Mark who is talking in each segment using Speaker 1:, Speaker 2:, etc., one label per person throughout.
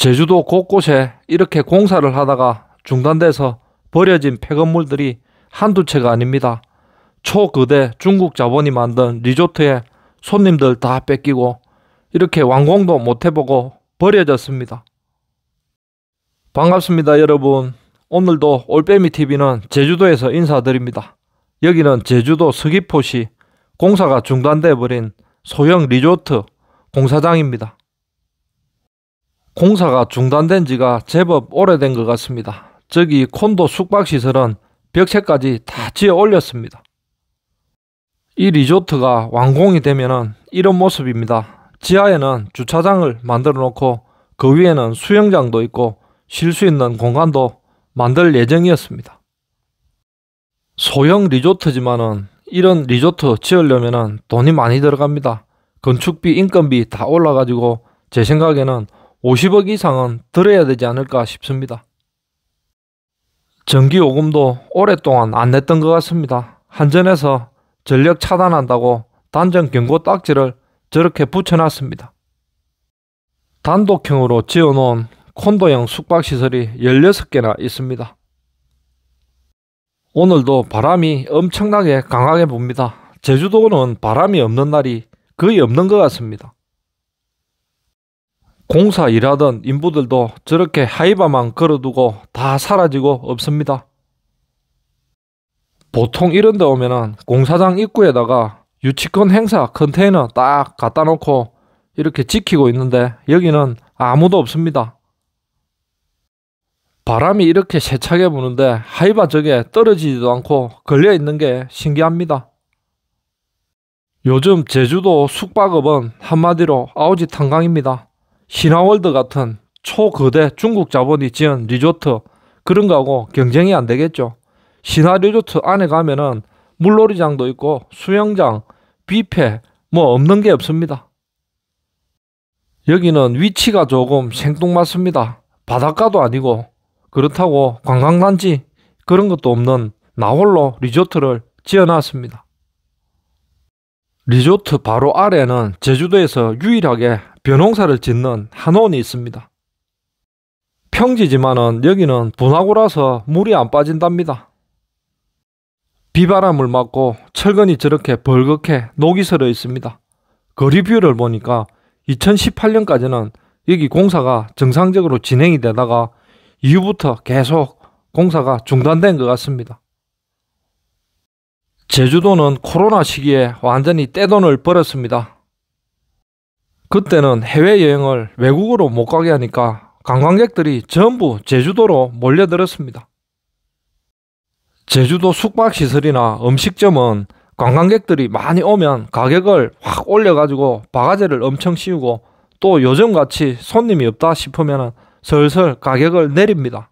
Speaker 1: 제주도 곳곳에 이렇게 공사를 하다가 중단돼서 버려진 폐건물들이 한두 채가 아닙니다. 초거대 중국 자본이 만든 리조트에 손님들 다 뺏기고 이렇게 완공도 못 해보고 버려졌습니다. 반갑습니다 여러분. 오늘도 올빼미TV는 제주도에서 인사드립니다. 여기는 제주도 서귀포시 공사가 중단돼 버린 소형 리조트 공사장입니다. 공사가 중단된 지가 제법 오래된 것 같습니다. 저기 콘도 숙박시설은 벽체까지 다 지어 올렸습니다. 이 리조트가 완공이 되면 이런 모습입니다. 지하에는 주차장을 만들어 놓고 그 위에는 수영장도 있고 쉴 수 있는 공간도 만들 예정이었습니다. 소형 리조트지만은 이런 리조트 지으려면 돈이 많이 들어갑니다. 건축비, 인건비 다 올라가지고 제 생각에는 50억 이상은 들어야 되지 않을까 싶습니다. 전기요금도 오랫동안 안 냈던 것 같습니다. 한전에서 전력 차단한다고 단전 경고 딱지를 저렇게 붙여놨습니다. 단독형으로 지어놓은 콘도형 숙박시설이 16개나 있습니다. 오늘도 바람이 엄청나게 강하게 붑니다. 제주도는 바람이 없는 날이 거의 없는 것 같습니다. 공사 일하던 인부들도 저렇게 하이바만 걸어두고 다 사라지고 없습니다. 보통 이런 데 오면은 공사장 입구에다가 유치권 행사 컨테이너 딱 갖다 놓고 이렇게 지키고 있는데 여기는 아무도 없습니다. 바람이 이렇게 세차게 부는데 하이바 저게 떨어지지도 않고 걸려 있는 게 신기합니다. 요즘 제주도 숙박업은 한마디로 아우지 탄강입니다. 신화월드 같은 초거대 중국 자본이 지은 리조트 그런 거하고 경쟁이 안 되겠죠. 신화 리조트 안에 가면은 물놀이장도 있고 수영장, 뷔페 뭐 없는 게 없습니다. 여기는 위치가 조금 생뚱맞습니다. 바닷가도 아니고 그렇다고 관광단지 그런 것도 없는 나홀로 리조트를 지어놨습니다. 리조트 바로 아래는 제주도에서 유일하게 벼농사를 짓는 한원이 있습니다. 평지지만은 여기는 분화구라서 물이 안 빠진답니다. 비바람을 맞고 철근이 저렇게 벌겋게 녹이 서려 있습니다. 거리뷰를 보니까 2018년까지는 여기 공사가 정상적으로 진행이 되다가 이후부터 계속 공사가 중단된 것 같습니다. 제주도는 코로나 시기에 완전히 떼돈을 벌었습니다. 그때는 해외여행을 외국으로 못 가게 하니까 관광객들이 전부 제주도로 몰려들었습니다. 제주도 숙박시설이나 음식점은 관광객들이 많이 오면 가격을 확 올려가지고 바가지를 엄청 씌우고 또 요즘같이 손님이 없다 싶으면 슬슬 가격을 내립니다.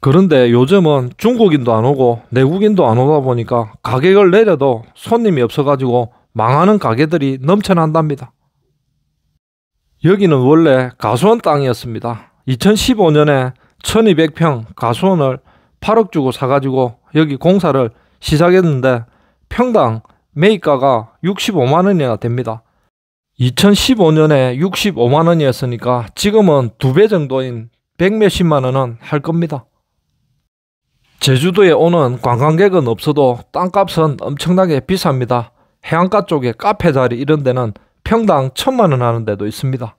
Speaker 1: 그런데 요즘은 중국인도 안 오고 내국인도 안 오다 보니까 가격을 내려도 손님이 없어가지고 망하는 가게들이 넘쳐난답니다. 여기는 원래 가수원 땅이었습니다. 2015년에 1200평 가수원을 8억 주고 사가지고 여기 공사를 시작했는데 평당 매입가가 65만 원이나 됩니다. 2015년에 65만 원이었으니까 지금은 두 배 정도인 100 몇십만 원은 할 겁니다. 제주도에 오는 관광객은 없어도 땅값은 엄청나게 비쌉니다. 해안가 쪽에 카페 자리 이런 데는 평당 천만 원 하는 데도 있습니다.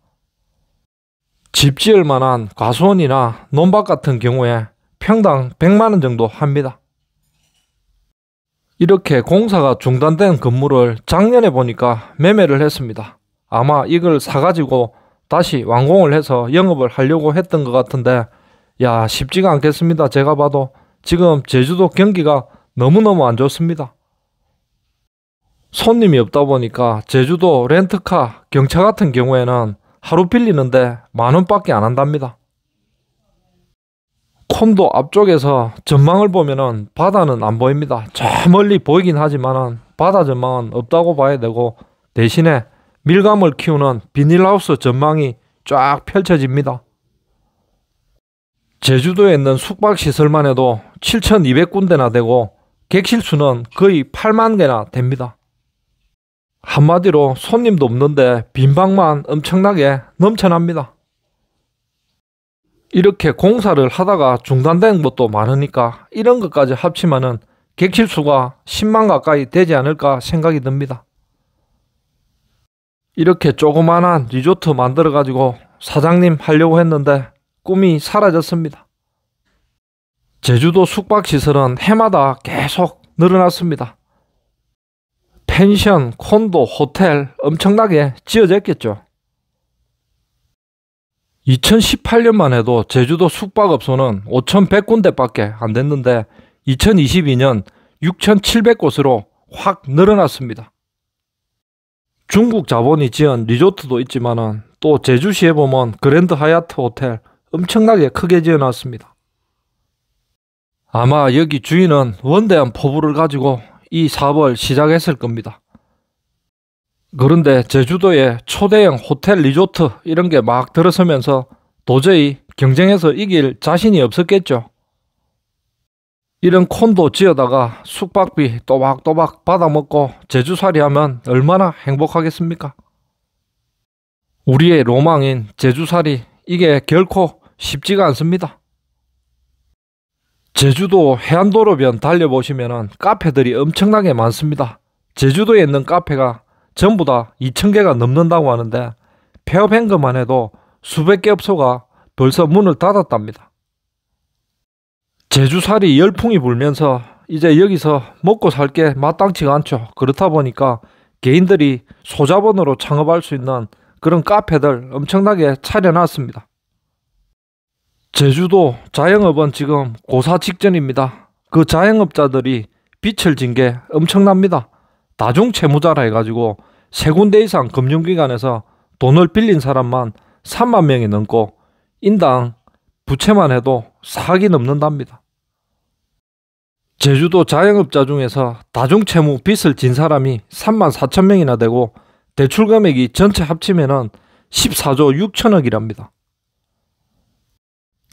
Speaker 1: 집 지을 만한 과수원이나 논밭 같은 경우에 평당 100만 원 정도 합니다. 이렇게 공사가 중단된 건물을 작년에 보니까 매매를 했습니다. 아마 이걸 사가지고 다시 완공을 해서 영업을 하려고 했던 것 같은데 야 쉽지가 않겠습니다. 제가 봐도 지금 제주도 경기가 너무너무 안 좋습니다. 손님이 없다 보니까 제주도 렌트카, 경차 같은 경우에는 하루 빌리는데 만 원밖에 안 한답니다. 콘도 앞쪽에서 전망을 보면 바다는 안 보입니다. 저 멀리 보이긴 하지만 바다 전망은 없다고 봐야 되고 대신에 밀감을 키우는 비닐하우스 전망이 쫙 펼쳐집니다. 제주도에 있는 숙박시설만 해도 7,200군데나 되고 객실수는 거의 8만 개나 됩니다. 한마디로 손님도 없는데 빈방만 엄청나게 넘쳐납니다. 이렇게 공사를 하다가 중단된 것도 많으니까 이런 것까지 합치면 객실수가 10만 가까이 되지 않을까 생각이 듭니다. 이렇게 조그만한 리조트 만들어 가지고 사장님 하려고 했는데 꿈이 사라졌습니다. 제주도 숙박시설은 해마다 계속 늘어났습니다. 펜션, 콘도, 호텔 엄청나게 지어졌겠죠. 2018년만 해도 제주도 숙박업소는 5,100군데밖에 안 됐는데 2022년 6,700곳으로 확 늘어났습니다. 중국 자본이 지은 리조트도 있지만또 제주시에 보면 그랜드 하얏트 호텔 엄청나게 크게 지어놨습니다. 아마 여기 주인은 원대한 포부를 가지고 이 사업을 시작했을 겁니다. 그런데 제주도에 초대형 호텔 리조트 이런 게 막 들어서면서 도저히 경쟁에서 이길 자신이 없었겠죠. 이런 콘도 지어다가 숙박비 또박또박 받아먹고 제주살이 하면 얼마나 행복하겠습니까? 우리의 로망인 제주살이 이게 결코 쉽지가 않습니다. 제주도 해안도로변 달려보시면 카페들이 엄청나게 많습니다. 제주도에 있는 카페가 전부 다 2,000개가 넘는다고 하는데 폐업한 것만 해도 수백 개 업소가 벌써 문을 닫았답니다. 제주살이 열풍이 불면서 이제 여기서 먹고 살게 마땅치가 않죠. 그렇다 보니까 개인들이 소자본으로 창업할 수 있는 그런 카페들 엄청나게 차려놨습니다. 제주도 자영업은 지금 고사 직전입니다. 그 자영업자들이 빛을 진 게 엄청납니다. 다중 채무자라 해가지고 세 군데 이상 금융기관에서 돈을 빌린 사람만 3만 명이 넘고 인당 부채만 해도 4억이 넘는답니다. 제주도 자영업자 중에서 다중채무 빚을 진 사람이 3만 4천 명이나 되고 대출 금액이 전체 합치면 14조 6천억이랍니다.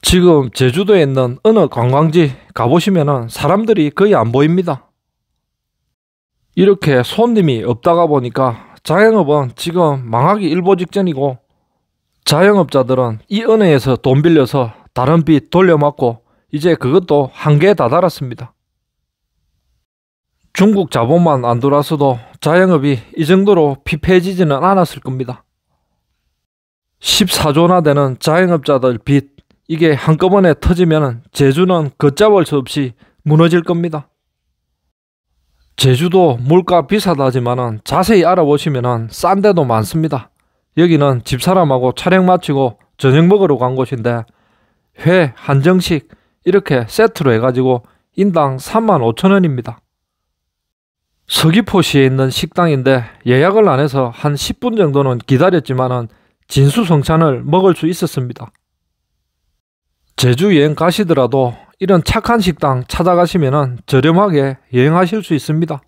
Speaker 1: 지금 제주도에 있는 어느 관광지 가보시면 사람들이 거의 안 보입니다. 이렇게 손님이 없다가 보니까 자영업은 지금 망하기 일보 직전이고 자영업자들은 이 은행에서 돈 빌려서 다른 빚 돌려막고 이제 그것도 한계에 다다랐습니다. 중국 자본만 안 돌아서도 자영업이 이 정도로 피폐해지지는 않았을 겁니다. 14조나 되는 자영업자들 빚 이게 한꺼번에 터지면 제주는 걷잡을 수 없이 무너질 겁니다. 제주도 물가 비싸다지만 자세히 알아보시면 싼 데도 많습니다. 여기는 집사람하고 촬영 마치고 저녁 먹으러 간 곳인데 회, 한정식 이렇게 세트로 해가지고 인당 35,000원입니다. 서귀포시에 있는 식당인데 예약을 안 해서 한 10분 정도는 기다렸지만 진수성찬을 먹을 수 있었습니다. 제주 여행 가시더라도 이런 착한 식당 찾아가시면 저렴하게 여행하실 수 있습니다.